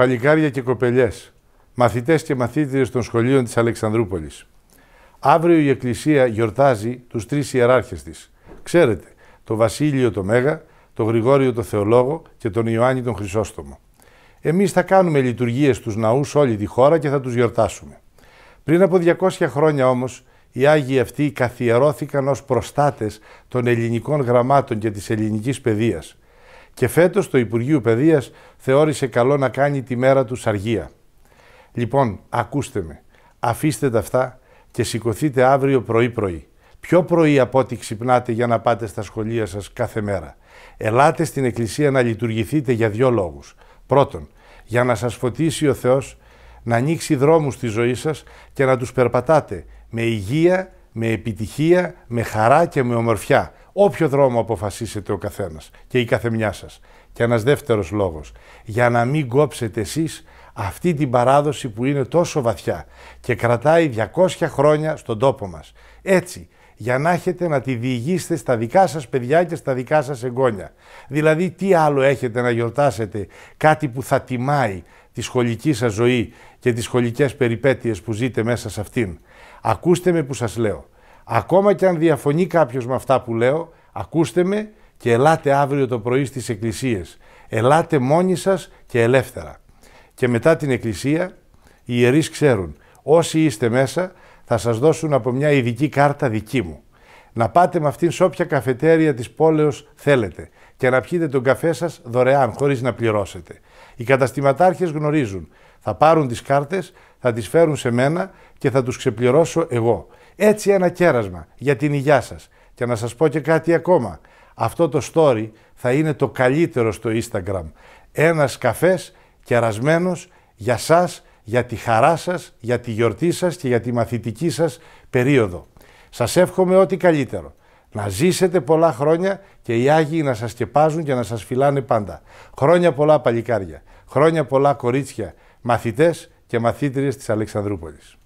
παλικάρια και κοπελιές, μαθητές και μαθήτριες των σχολείων της Αλεξανδρούπολης. Αύριο η Εκκλησία γιορτάζει τους τρεις ιεράρχες της. Ξέρετε, το Βασίλειο το Μέγα, το Γρηγόριο το Θεολόγο και τον Ιωάννη τον Χρυσόστομο. Εμείς θα κάνουμε λειτουργίες στους ναούς όλη τη χώρα και θα τους γιορτάσουμε. Πριν από 200 χρόνια όμως, οι Άγιοι αυτοί καθιερώθηκαν ως προστάτες των ελληνικών γραμμάτων και της ελληνικής παιδείας. Και φέτος το Υπουργείο Παιδείας θεώρησε καλό να κάνει τη μέρα τους αργία. Λοιπόν, ακούστε με, αφήστε τα αυτά και σηκωθείτε αύριο πρωί-πρωί. Πιο πρωί από ό,τι ξυπνάτε για να πάτε στα σχολεία σας κάθε μέρα. Ελάτε στην Εκκλησία να λειτουργηθείτε για δύο λόγους. Πρώτον, για να σας φωτίσει ο Θεός, να ανοίξει δρόμους στη ζωή σας και να τους περπατάτε με υγεία, με επιτυχία, με χαρά και με ομορφιά, όποιο δρόμο αποφασίσετε ο καθένας και η καθεμιά σας. Και ένας δεύτερος λόγος, για να μην κόψετε εσείς αυτή την παράδοση που είναι τόσο βαθιά και κρατάει 200 χρόνια στον τόπο μας. Έτσι, για να έχετε να τη διηγήσετε στα δικά σας παιδιά και στα δικά σας εγγόνια. Δηλαδή, τι άλλο έχετε να γιορτάσετε, κάτι που θα τιμάει τη σχολική σας ζωή και τις σχολικές περιπέτειες που ζείτε μέσα σε αυτήν. Ακούστε με που σας λέω. Ακόμα και αν διαφωνεί κάποιος με αυτά που λέω, ακούστε με και ελάτε αύριο το πρωί στις εκκλησίες. Ελάτε μόνοι σας και ελεύθερα. Και μετά την εκκλησία, οι ιερείς ξέρουν, όσοι είστε μέσα θα σας δώσουν από μια ειδική κάρτα δική μου. Να πάτε με αυτήν σε όποια καφετέρια της πόλεως θέλετε και να πιείτε τον καφέ σας δωρεάν, χωρίς να πληρώσετε. Οι καταστηματάρχες γνωρίζουν. Θα πάρουν τις κάρτες, θα τις φέρουν σε μένα και θα τους ξεπληρώσω εγώ. Έτσι ένα κέρασμα για την υγειά σας. Και να σας πω και κάτι ακόμα. Αυτό το story θα είναι το καλύτερο στο Instagram. Ένας καφές κερασμένος για σας, για τη χαρά σας, για τη γιορτή σας και για τη μαθητική σας περίοδο. Σας εύχομαι ό,τι καλύτερο. Να ζήσετε πολλά χρόνια και οι Άγιοι να σας σκεπάζουν και να σας φιλάνε πάντα. Χρόνια πολλά παλικάρια, χρόνια πολλά κορίτσια, μαθητές και μαθήτριες της Αλεξανδρούπολης.